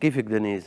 كيفك دنيز؟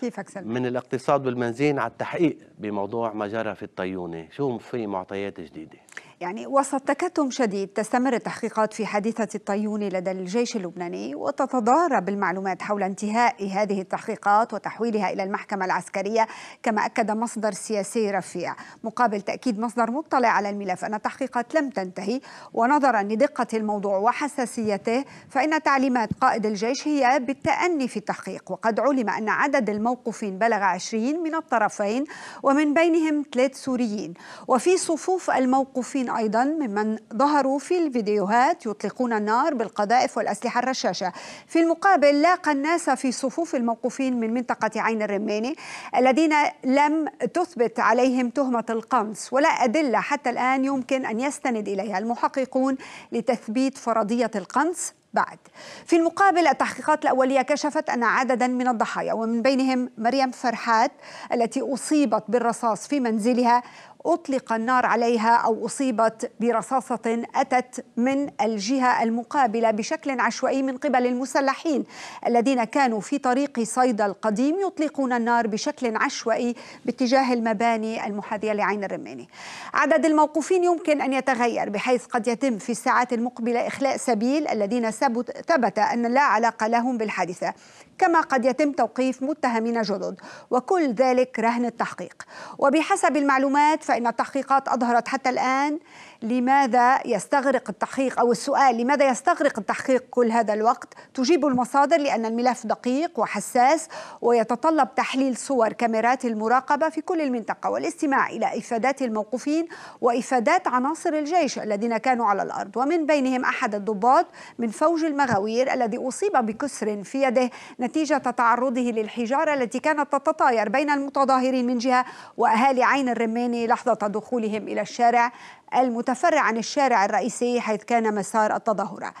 كيفك سلمى؟ من الاقتصاد والبنزين على التحقيق بموضوع ما جرى في الطيونه، شو في معطيات جديده؟ يعني وسط تكتم شديد تستمر التحقيقات في حادثة الطيون لدى الجيش اللبناني وتتضارب المعلومات حول انتهاء هذه التحقيقات وتحويلها إلى المحكمة العسكرية كما أكد مصدر سياسي رفيع مقابل تأكيد مصدر مطلع على الملف أن التحقيقات لم تنتهي ونظرا لدقة الموضوع وحساسيته فإن تعليمات قائد الجيش هي بالتأني في التحقيق وقد علم أن عدد الموقوفين بلغ 20 من الطرفين ومن بينهم ثلاث سوريين وفي صفوف الموقوفين أيضا ممن ظهروا في الفيديوهات يطلقون النار بالقذائف والأسلحة الرشاشة في المقابل لاقى الناس في صفوف الموقوفين من منطقة عين الرماني الذين لم تثبت عليهم تهمة القنص ولا أدلة حتى الآن يمكن أن يستند إليها المحققون لتثبيت فرضية القنص بعد في المقابل التحقيقات الأولية كشفت أن عددا من الضحايا ومن بينهم مريم فرحات التي أصيبت بالرصاص في منزلها أطلق النار عليها أو أصيبت برصاصة أتت من الجهة المقابلة بشكل عشوائي من قبل المسلحين الذين كانوا في طريق صيدا القديم يطلقون النار بشكل عشوائي باتجاه المباني المحاذية لعين الرماني عدد الموقوفين يمكن أن يتغير بحيث قد يتم في الساعات المقبلة إخلاء سبيل الذين ثبت أن لا علاقة لهم بالحادثة كما قد يتم توقيف متهمين جدد وكل ذلك رهن التحقيق وبحسب المعلومات فإن التحقيقات أظهرت حتى الآن لماذا يستغرق التحقيق أو السؤال لماذا يستغرق التحقيق كل هذا الوقت تجيب المصادر لأن الملف دقيق وحساس ويتطلب تحليل صور كاميرات المراقبة في كل المنطقة والاستماع إلى إفادات الموقوفين وإفادات عناصر الجيش الذين كانوا على الأرض ومن بينهم أحد الضباط من فوج المغاوير الذي أصيب بكسر في يده نتيجة تعرضه للحجارة التي كانت تتطاير بين المتظاهرين من جهة وأهالي عين الرماني لحظة دخولهم إلى الشارع المتفرع عن الشارع الرئيسي حيث كان مسار التظاهرة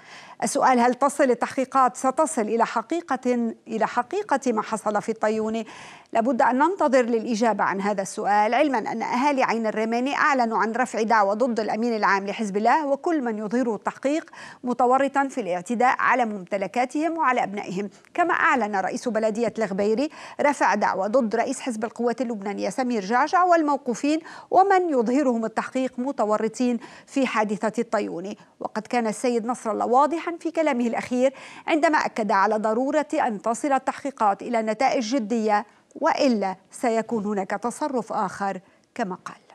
السؤال هل تصل التحقيقات ستصل إلى حقيقة إلى حقيقة ما حصل في الطيونة لابد أن ننتظر للإجابة عن هذا السؤال علما أن أهالي عين الرماني أعلنوا عن رفع دعوى ضد الأمين العام لحزب الله وكل من يظهر التحقيق متورطا في الاعتداء على ممتلكاتهم وعلى أبنائهم كما أعلن رئيس بلدية الغبيري رفع دعوى ضد رئيس حزب القوات اللبنانية سمير جعجع والموقوفين ومن يظهرهم التحقيق متورطا المتورطين في حادثة الطيوني وقد كان السيد نصر الله واضحا في كلامه الأخير عندما أكد على ضرورة أن تصل التحقيقات إلى نتائج جدية وإلا سيكون هناك تصرف آخر كما قال